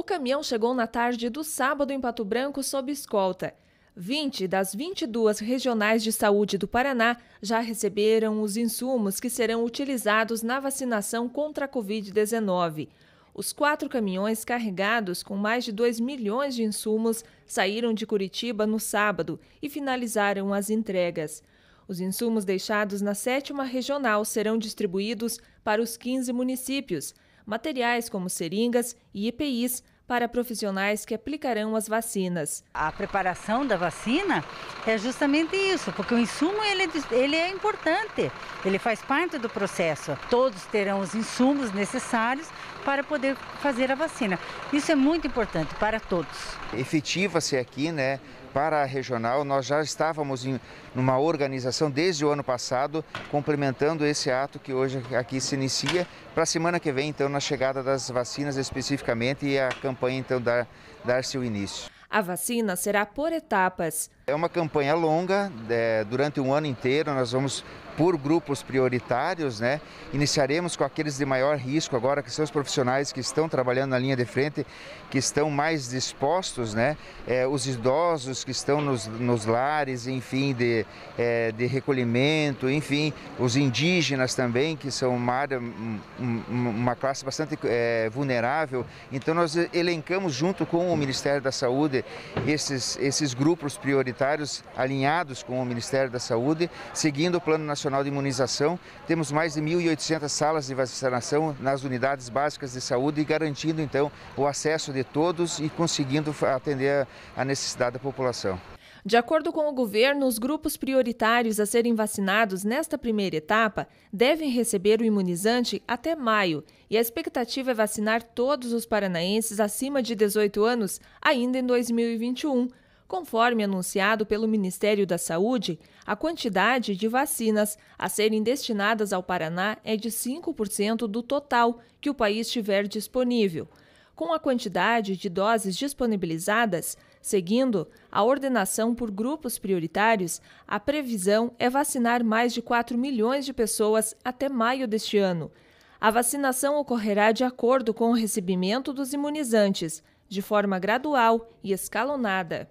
O caminhão chegou na tarde do sábado em Pato Branco sob escolta. 20 das 22 regionais de saúde do Paraná já receberam os insumos que serão utilizados na vacinação contra a Covid-19. Os quatro caminhões carregados com mais de 2 milhões de insumos saíram de Curitiba no sábado e finalizaram as entregas. Os insumos deixados na sétima regional serão distribuídos para os 15 municípios materiais como seringas e EPIs para profissionais que aplicarão as vacinas. A preparação da vacina é justamente isso, porque o insumo ele, é ele é importante. Ele faz parte do processo. Todos terão os insumos necessários para poder fazer a vacina. Isso é muito importante para todos. Efetiva-se aqui, né? Para a regional, nós já estávamos em uma organização desde o ano passado, complementando esse ato que hoje aqui se inicia, para a semana que vem, então, na chegada das vacinas especificamente e a campanha, então, dar-se dar o início. A vacina será por etapas. É uma campanha longa, é, durante um ano inteiro nós vamos por grupos prioritários, né? Iniciaremos com aqueles de maior risco agora, que são os profissionais que estão trabalhando na linha de frente, que estão mais dispostos, né? É, os idosos que estão nos, nos lares, enfim, de, é, de recolhimento, enfim, os indígenas também, que são uma área, uma classe bastante é, vulnerável. Então nós elencamos junto com o Ministério da Saúde Saúde, esses, esses grupos prioritários alinhados com o Ministério da Saúde, seguindo o Plano Nacional de Imunização. Temos mais de 1.800 salas de vacinação nas unidades básicas de saúde, garantindo então o acesso de todos e conseguindo atender a necessidade da população. De acordo com o governo, os grupos prioritários a serem vacinados nesta primeira etapa devem receber o imunizante até maio, e a expectativa é vacinar todos os paranaenses acima de 18 anos ainda em 2021. Conforme anunciado pelo Ministério da Saúde, a quantidade de vacinas a serem destinadas ao Paraná é de 5% do total que o país tiver disponível com a quantidade de doses disponibilizadas, seguindo a ordenação por grupos prioritários, a previsão é vacinar mais de 4 milhões de pessoas até maio deste ano. A vacinação ocorrerá de acordo com o recebimento dos imunizantes, de forma gradual e escalonada.